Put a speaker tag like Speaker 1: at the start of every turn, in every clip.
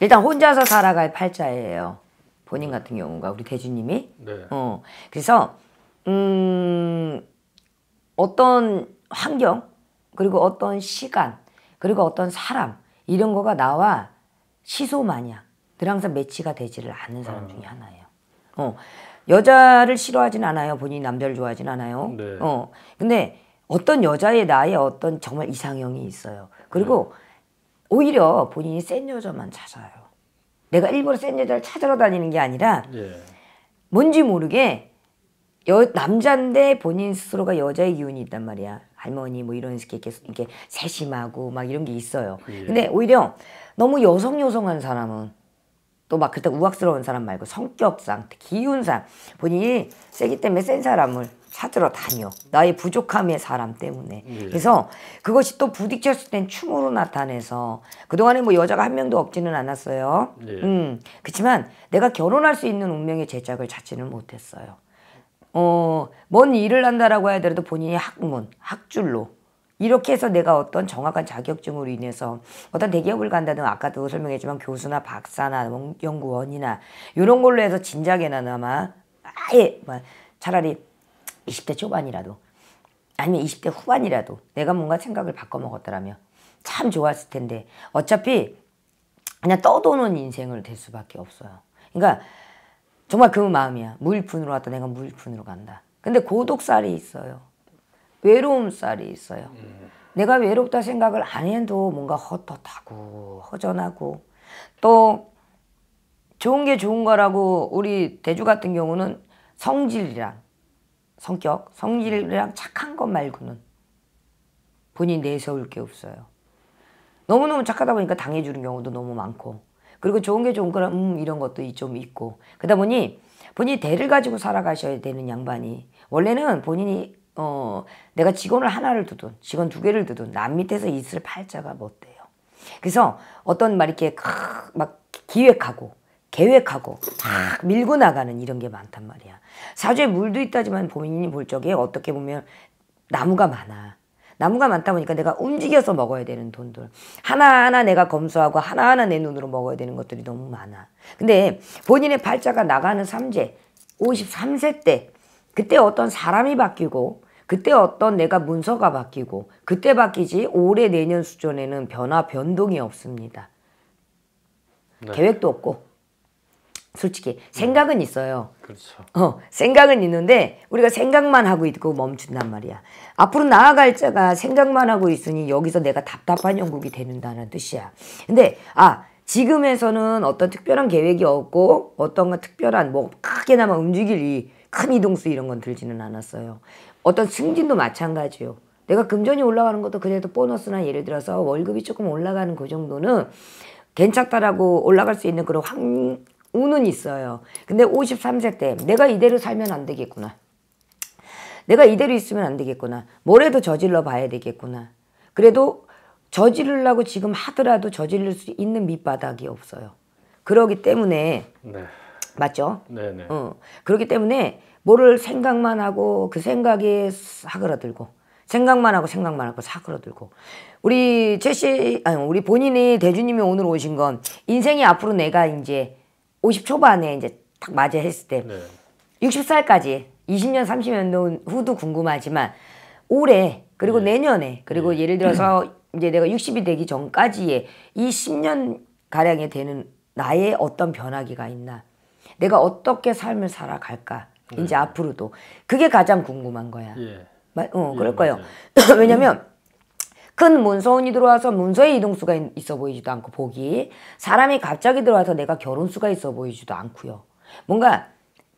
Speaker 1: 일단 혼자서 살아갈 팔자예요. 본인 같은 경우가 우리 대주님이. 네. 어. 그래서 음 어떤 환경 그리고 어떤 시간 그리고 어떤 사람 이런 거가 나와 시소 마냥 늘 항상 매치가 되지를 않는 사람 아. 중에 하나예요. 어. 여자를 싫어하진 않아요. 본인이 남자를 좋아하진 않아요. 네. 어. 근데 어떤 여자의 나의 어떤 정말 이상형이 있어요. 그리고 네. 오히려 본인이 센 여자만 찾아요. 내가 일부러 센 여자를 찾으러 다니는 게 아니라 예. 뭔지 모르게 여, 남자인데 본인 스스로가 여자의 기운이 있단 말이야. 할머니 뭐 이런 식의 계속 이렇게 세심하고 막 이런 게 있어요. 예. 근데 오히려 너무 여성 여성한 사람은 또 막 그때 우악스러운 사람 말고 성격상 기운상 본인이 세기 때문에 센 사람을 찾들어 다녀. 나의 부족함의 사람 때문에. 네. 그래서 그것이 또 부딪혔을 땐 춤으로 나타내서 그동안에 뭐 여자가 한 명도 없지는 않았어요. 네. 음. 그렇지만 내가 결혼할 수 있는 운명의 제작을 찾지는 못했어요. 어, 뭔 일을 한다라고 해야 되더라도 본인이 학문, 학줄로 이렇게 해서 내가 어떤 정확한 자격증으로 인해서 어떤 대기업을 간다든가 아까도 설명했지만 교수나 박사나 뭐 연구원이나 이런 걸로 해서 진작에나나마 아예 뭐 차라리 20대 초반이라도 아니면 20대 후반이라도 내가 뭔가 생각을 바꿔먹었더라면 참 좋았을 텐데 어차피 그냥 떠도는 인생을 될 수밖에 없어요. 그러니까 정말 그 마음이야. 물푼으로 왔다 내가 물푼으로 간다. 근데 고독살이 있어요. 외로움살이 있어요. 내가 외롭다 생각을 안 해도 뭔가 헛헛하고 허전하고 또 좋은 게 좋은 거라고 우리 대주 같은 경우는 성질이랑 성격, 성질이랑 착한 것 말고는 본인 내세울 게 없어요. 너무너무 착하다 보니까 당해주는 경우도 너무 많고 그리고 좋은 게 좋은 거라 음 이런 것도 좀 있고 그다 보니 본인이 대를 가지고 살아가셔야 되는 양반이 원래는 본인이 어 내가 직원을 하나를 두든 직원 두 개를 두든 남 밑에서 있을 팔자가 못 뭐 돼요. 그래서 어떤 말 이렇게 막 기획하고 계획하고 막 네. 밀고 나가는 이런 게 많단 말이야. 사주에 물도 있다지만 본인이 볼 적에 어떻게 보면 나무가 많아. 나무가 많다 보니까 내가 움직여서 먹어야 되는 돈들. 하나하나 내가 검수하고 하나하나 내 눈으로 먹어야 되는 것들이 너무 많아. 근데 본인의 팔자가 나가는 삼재, 53세 때, 그때 어떤 사람이 바뀌고, 그때 어떤 내가 문서가 바뀌고, 그때 바뀌지 올해 내년 수준에는 변화, 변동이 없습니다. 네. 계획도 없고, 솔직히 생각은 있어요. 그렇죠. 어, 생각은 있는데 우리가 생각만 하고 있고 멈춘단 말이야. 앞으로 나아갈 자가 생각만 하고 있으니 여기서 내가 답답한 영국이 되다는 뜻이야. 근데 아 지금에서는 어떤 특별한 계획이 없고 어떤 특별한 뭐 크게나마 움직일 이 큰 이동수 이런 건 들지는 않았어요. 어떤 승진도 마찬가지요. 내가 금전이 올라가는 것도 그래도 보너스나 예를 들어서 월급이 조금 올라가는 그 정도는 괜찮다라고 올라갈 수 있는 그런 확, 운은 있어요. 근데 53세 때 내가 이대로 살면 안 되겠구나. 내가 이대로 있으면 안 되겠구나. 뭐래도 저질러 봐야 되겠구나. 그래도 저지르려고 지금 하더라도 저질를수 있는 밑바닥이 없어요. 그러기 때문에 네. 맞죠? 네, 네. 어, 그렇기 때문에 뭐를 생각만 하고 그생각에사그러들고 생각만 하고 생각만 하고 사그러들고 우리 최씨 아니 우리 본인이 대주님이 오늘 오신 건 인생이 앞으로 내가 이제 50 초반에 이제 딱 맞이했을 때 네. 60살까지 20년 30년 후도 궁금하지만 올해 그리고 네. 내년에 그리고 네. 예를 들어서 이제 내가 60이 되기 전까지에이 10년 가량이 되는 나의 어떤 변화기가 있나 내가 어떻게 삶을 살아갈까 네. 이제 앞으로도 그게 가장 궁금한 거야. 예. 마, 어 예, 그럴 거예요. 왜냐면 큰문서원이 들어와서 문서의 이동수가 있어 보이지도 않고 보기 사람이 갑자기 들어와서 내가 결혼수가 있어 보이지도 않고요. 뭔가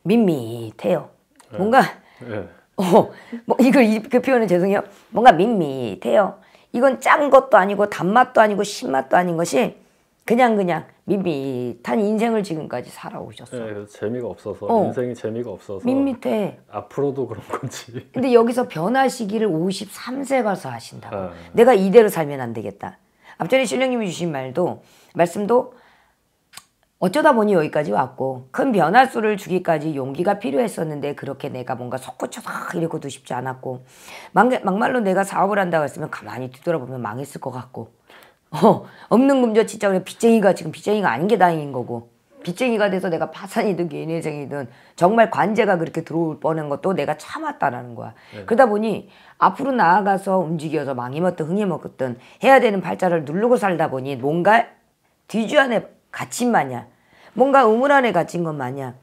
Speaker 1: 밋밋해요. 에. 네. 뭔가 에. 네. 어, 뭐 이걸 이, 그표현을 죄송해요. 뭔가 밋밋해요. 이건 짠 것도 아니고 단맛도 아니고 신맛도 아닌 것이 그냥 그냥 밋밋한 인생을 지금까지 살아오셨어요. 네, 재미가 없어서 어. 인생이 재미가 없어서 밋밋해. 앞으로도 그런 거지. 근데 여기서 변화시기를 53세 가서 하신다고. 아. 내가 이대로 살면 안 되겠다. 앞전에 신령님이 주신 말도 말씀도 어쩌다 보니 여기까지 왔고 큰 변화수를 주기까지 용기가 필요했었는데 그렇게 내가 뭔가 솟구쳐서 이러고도 쉽지 않았고 막, 막말로 내가 사업을 한다고 했으면 가만히 뒤돌아보면 망했을 것 같고 어, 없는 금전 진짜 그냥 빚쟁이가 지금 빚쟁이가 아닌 게 다행인 거고 빚쟁이가 돼서 내가 파산이든 개인회생이든 정말 관제가 그렇게 들어올 뻔한 것도 내가 참았다라는 거야. 네. 그러다 보니 앞으로 나아가서 움직여서 망이먹든 흥이먹든 해야 되는 팔자를 누르고 살다 보니 뭔가 뒤주 안에 갇힌 마냥 뭔가 우물 안에 갇힌 것 마냥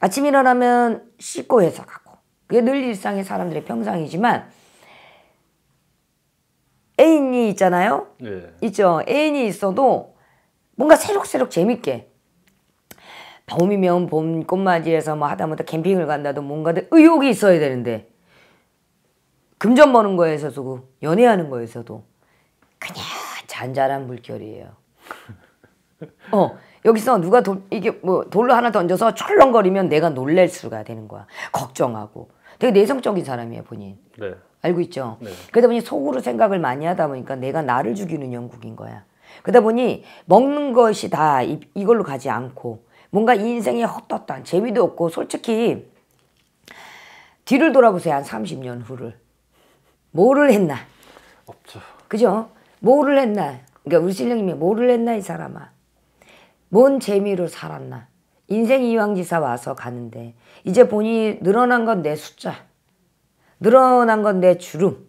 Speaker 1: 아침 일어나면 씻고 해서 가고 그게 늘 일상의 사람들의 평상이지만 애인이 있잖아요. 네. 있죠. 애인이 있어도 뭔가 새록새록 재밌게 봄이면 봄꽃맞이에서뭐 하다못해 캠핑을 간다도 뭔가 의욕이 있어야 되는데 금전 버는 거에서도 연애하는 거에서도 그냥 잔잔한 물결이에요. 어 여기서 누가 돌 이게 뭐 돌로 하나 던져서 철렁거리면 내가 놀랄 수가 되는 거야. 걱정하고 되게 내성적인 사람이에요 본인. 네. 알고 있죠. 네. 그러다 보니 속으로 생각을 많이 하다 보니까 내가 나를 죽이는 영국인 거야. 그러다 보니 먹는 것이 다 이, 이걸로 가지 않고 뭔가 인생에 헛헛한 재미도 없고 솔직히 뒤를 돌아보세요. 한 30년 후를. 뭐를 했나? 없죠. 그죠? 뭐를 했나? 그러니까 우리 실령님이 뭐를 했나 이 사람아. 뭔 재미로 살았나. 인생 이황지사 와서 가는데 이제 보니 늘어난 건 내 숫자. 늘어난 건 내 주름.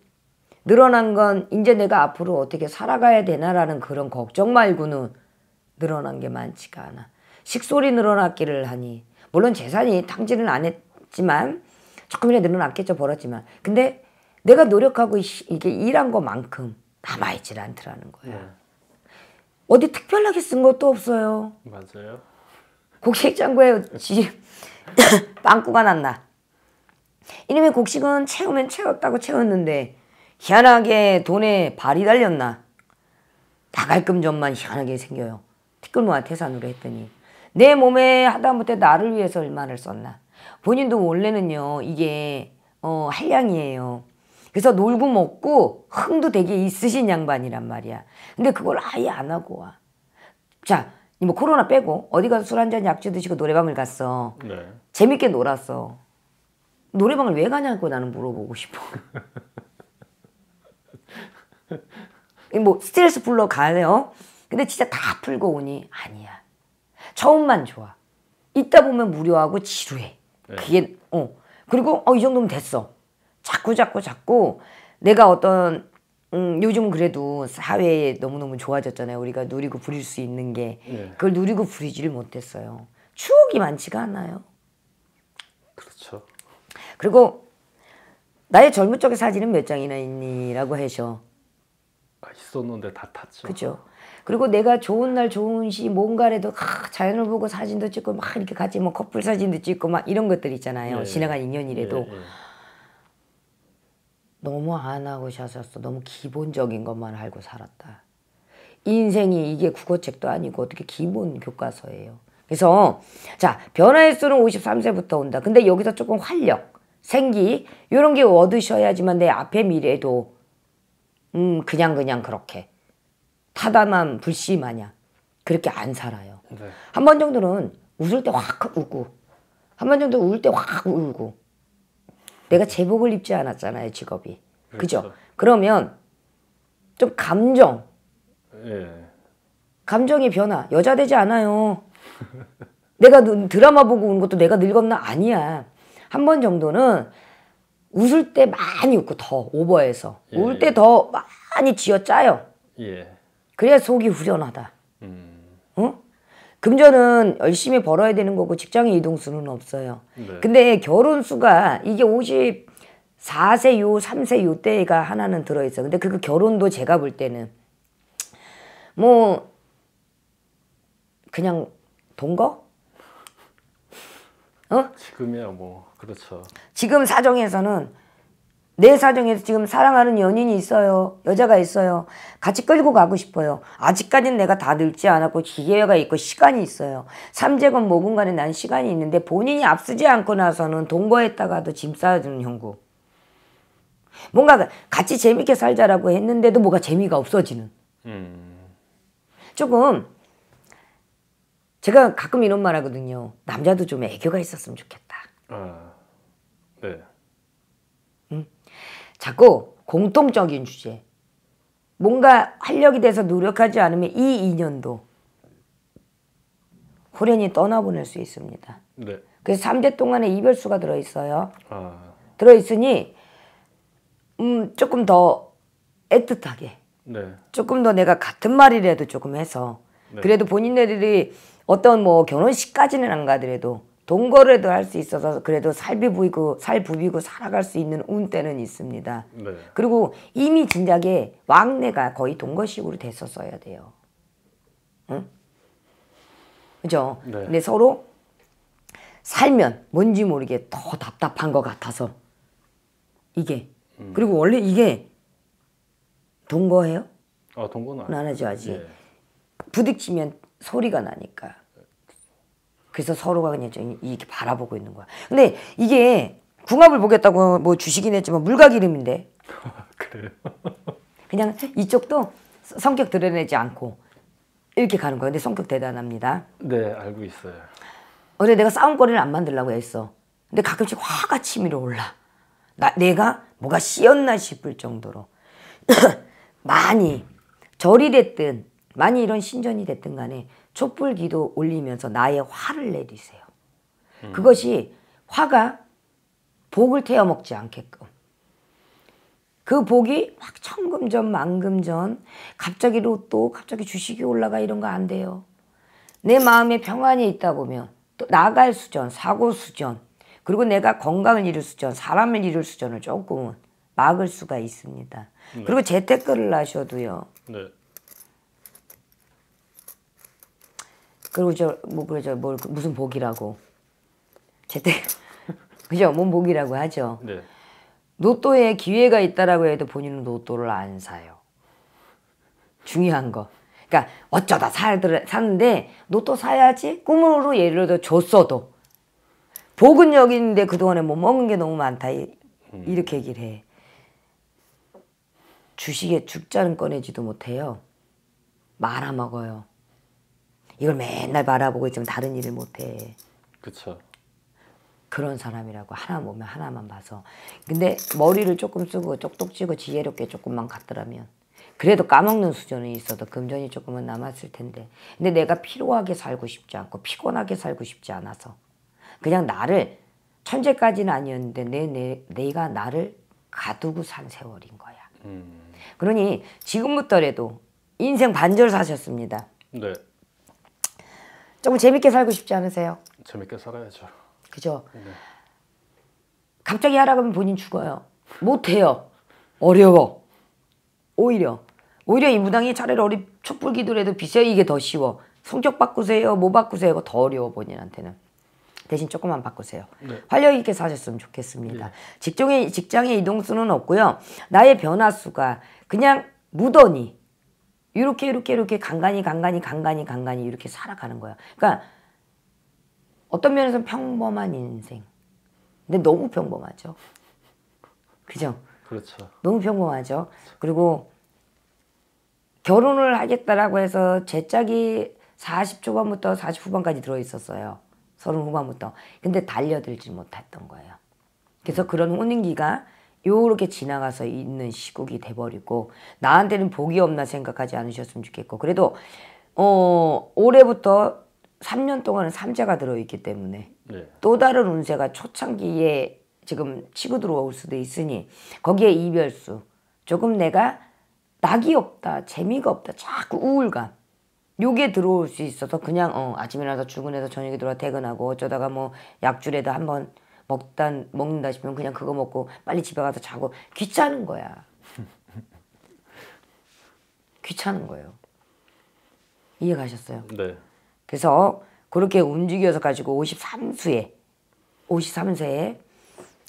Speaker 1: 늘어난 건 이제 내가 앞으로 어떻게 살아가야 되나라는 그런 걱정 말고는 늘어난 게 많지가 않아. 식솔이 늘어났기를 하니 물론 재산이 탕진을 안 했지만 조금이라도 늘어났겠죠 벌었지만 근데 내가 노력하고 이게 일한 것만큼 남아있질 않더라는 거야. 네. 어디 특별하게 쓴 것도 없어요. 맞아요. 곡식장구에 집 빵꾸가 났나. 이놈의 곡식은 채우면 채웠다고 채웠는데 희한하게 돈에 발이 달렸나? 나갈 금전만 희한하게 생겨요. 티끌모아 태산으로 했더니 내 몸에 하다못해 나를 위해서 얼마를 썼나? 본인도 원래는요 이게 어, 한량이에요. 그래서 놀고 먹고 흥도 되게 있으신 양반이란 말이야. 근데 그걸 아예 안 하고 와. 자, 뭐 코로나 빼고 어디 가서 술 한 잔 약주 드시고 노래방을 갔어. 네. 재밌게 놀았어. 노래방을 왜 가냐고 나는 물어보고 싶어. 뭐 스트레스 풀러 가요. 근데 진짜 다 풀고 오니 아니야. 처음만 좋아. 있다 보면 무료하고 지루해. 네. 그게 어 그리고 어 이 정도면 됐어. 자꾸 자꾸 자꾸 내가 어떤 음, 요즘 그래도 사회에 너무너무 좋아졌잖아요. 우리가 누리고 부릴 수 있는 게 네. 그걸 누리고 부리지를 못했어요. 추억이 많지가 않아요. 그렇죠. 그리고 나의 젊은 쪽의 사진은 몇 장이나 있니라고 해셔. 아, 있었는데 다 탔죠. 그죠. 그리고 내가 좋은 날 좋은 시 뭔가라도 아, 자연을 보고 사진도 찍고 막 이렇게 같이 뭐 커플 사진도 찍고 막 이런 것들 있잖아요. 예, 지나간 인연이라도 예, 예. 너무 안 하고 셨었어. 너무 기본적인 것만 알고 살았다. 인생이 이게 국어책도 아니고 어떻게 기본 교과서예요. 그래서 자 변화의 수는 53세부터 온다. 근데 여기서 조금 활력. 생기 이런 게 얻으셔야지만 내 앞에 미래도 음 그냥 그냥 그렇게 타다만 불씨 마냐 그렇게 안 살아요. 네. 한번 정도는 웃을 때 확 웃고 한 번 정도 울 때 확 울고 내가 제복을 입지 않았잖아요 직업이 네, 그죠 그죠? 그러면 좀 감정 네. 감정의 변화 여자 되지 않아요. 내가 드라마 보고 운 것도 내가 늙었나 아니야. 한번 정도는 웃을 때 많이 웃고 더 오버해서 예, 울때더 예. 많이 쥐어짜요. 예. 그래야 속이 후련하다. 음. 응? 금전은 열심히 벌어야 되는 거고 직장인 이동수는 없어요. 네. 근데 결혼수가 이게 54세 요 3세 요 때가 하나는 들어있어. 근데 그 결혼도 제가 볼 때는 뭐 그냥 동거? 어? 지금이야 뭐 그렇죠. 지금 사정에서는 내 사정에서 지금 사랑하는 연인이 있어요. 여자가 있어요. 같이 끌고 가고 싶어요. 아직까지는 내가 다 늙지 않았고 기회가 있고 시간이 있어요. 삼재건 뭐건 간에 난 시간이 있는데 본인이 앞서지 않고 나서는 동거했다가도 짐 싸주는 형국. 뭔가 같이 재밌게 살자라고 했는데도 뭐가 재미가 없어지는. 음. 조금 제가 가끔 이런 말 하거든요. 남자도 좀 애교가 있었으면 좋겠다. 아, 네. 음? 자꾸 공통적인 주제. 뭔가 활력이 돼서 노력하지 않으면 이 인연도 후련히 떠나보낼 수 있습니다. 네. 그래서 3대 동안에 이별수가 들어있어요. 아. 들어있으니 음, 조금 더 애틋하게 네. 조금 더 내가 같은 말이라도 조금 해서 네. 그래도 본인들이 어떤 뭐 결혼식까지는 안 가더라도 동거라도 할 수 있어서 그래도 살비 부이고 살 부비고 살아갈 수 있는 운때는 있습니다. 네. 그리고 이미 진작에 왕래가 거의 동거식으로 됐었어야 돼요. 응? 그죠? 네. 근데 서로 살면 뭔지 모르게 더 답답한 것 같아서 이게 음. 그리고 원래 이게 동거해요? 아 동거는 안 하죠 아직. 예. 부딪히면 소리가 나니까. 그래서 서로가 그냥 이렇게 바라보고 있는 거야. 근데 이게 궁합을 보겠다고 뭐 주시긴 했지만 물각 이름인데. 그래. 그냥 이쪽도 성격 드러내지 않고 이렇게 가는 거야. 근데 성격 대단합니다. 네, 알고 있어요. 어제 내가 싸움거리를 안 만들려고 했어. 근데 가끔씩 화가 치밀어 올라. 나, 내가 뭐가 씌었나 싶을 정도로 많이 절이 됐든 만일 이런 신전이 됐든 간에 촛불 기도 올리면서 나의 화를 내리세요. 음. 그것이 화가 복을 태워 먹지 않게끔. 그 복이 막 천금전, 만금전, 갑자기 로또, 갑자기 주식이 올라가 이런 거 안 돼요. 내 마음에 평안이 있다 보면 또 나갈 수전, 사고 수전, 그리고 내가 건강을 잃을 수전, 사람을 잃을 수전을 조금은 막을 수가 있습니다. 네. 그리고 재테크를 하셔도요. 네. 그리고 저뭐 그러죠 뭘 무슨 복이라고 제때 그죠 뭔 복이라고 하죠. 네. 로또에 기회가 있다라고 해도 본인은 로또를 안 사요. 중요한 거. 그러니까 어쩌다 사들 샀는데 로또 사야지 꿈으로 예를 들어 줬어도 복은 여기 있는데 그동안에 못 뭐 먹은 게 너무 많다 이, 음. 이렇게 얘기를 해. 주식에 죽자는 꺼내지도 못해요. 말아 먹어요. 이걸 맨날 바라보고 있으면 다른 일을 못해. 그렇 그런 사람이라고 하나 보면 하나만 봐서 근데 머리를 조금 쓰고 똑똑지고 지혜롭게 조금만 갔더라면 그래도 까먹는 수준은 있어도 금전이 조금은 남았을 텐데 근데 내가 피로하게 살고 싶지 않고 피곤하게 살고 싶지 않아서 그냥 나를 천재까지는 아니었는데 내, 내, 내가 나를 가두고 산 세월인 거야 음. 그러니 지금부터라도 인생 반절 사셨습니다 네. 조금 재밌게 살고 싶지 않으세요? 재밌게 살아야죠. 그죠? 네. 갑자기 하라 그러면 본인 죽어요. 못해요. 어려워. 오히려. 오히려 이 무당이 차라리 어리 촛불 기도라도 비세요. 이게 더 쉬워. 성격 바꾸세요. 뭐 바꾸세요. 이거 더 어려워 본인한테는. 대신 조금만 바꾸세요. 네. 활력 있게 사셨으면 좋겠습니다. 네. 직종의, 직장의 이동수는 없고요. 나의 변화수가 그냥 무더니 이렇게 이렇게 이렇게 간간히 간간히 간간히 간간히 이렇게 살아가는 거야. 그러니까 어떤 면에서 평범한 인생. 근데 너무 평범하죠. 그죠? 그렇죠. 너무 평범하죠. 그리고 결혼을 하겠다라고 해서 제 짝이 40 초반부터 40 후반까지 들어 있었어요. 30 후반부터. 근데 달려들지 못했던 거예요. 그래서 그런 혼인기가 요렇게 지나가서 있는 시국이 돼버리고 나한테는 복이 없나 생각하지 않으셨으면 좋겠고 그래도 어 올해부터 3년 동안은 삼자가 들어있기 때문에 네. 또 다른 운세가 초창기에 지금 치고 들어올 수도 있으니 거기에 이별수 조금 내가 낙이 없다 재미가 없다 자꾸 우울감 요게 들어올 수 있어서 그냥 어 아침에 나서 출근해서 저녁에 들어와 퇴근하고 어쩌다가 뭐 약줄에도 한번 먹다 먹는다 싶으면 그냥 그거 먹고 빨리 집에 가서 자고 귀찮은 거야. 귀찮은 거예요. 이해 가셨어요? 네. 그래서 그렇게 움직여서 가지고 53수에 53세에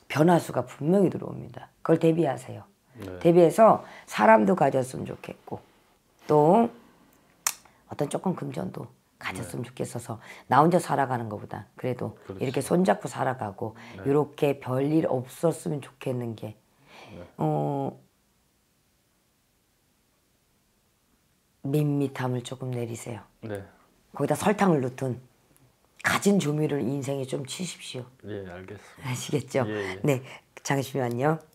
Speaker 1: 변화수가 분명히 들어옵니다. 그걸 대비하세요. 네. 대비해서 사람도 가졌으면 좋겠고 또 어떤 조금 금전도 가졌으면 네. 좋겠어서 나 혼자 살아가는 것보다 그래도 그렇지. 이렇게 손잡고 살아가고 네. 이렇게 별일 없었으면 좋겠는 게 네. 어, 밋밋함을 조금 내리세요. 네. 거기다 설탕을 넣든 가진 조미를 인생에 좀 치십시오. 예, 알겠습니다. 아시겠죠? 예, 예. 네, 잠시만요.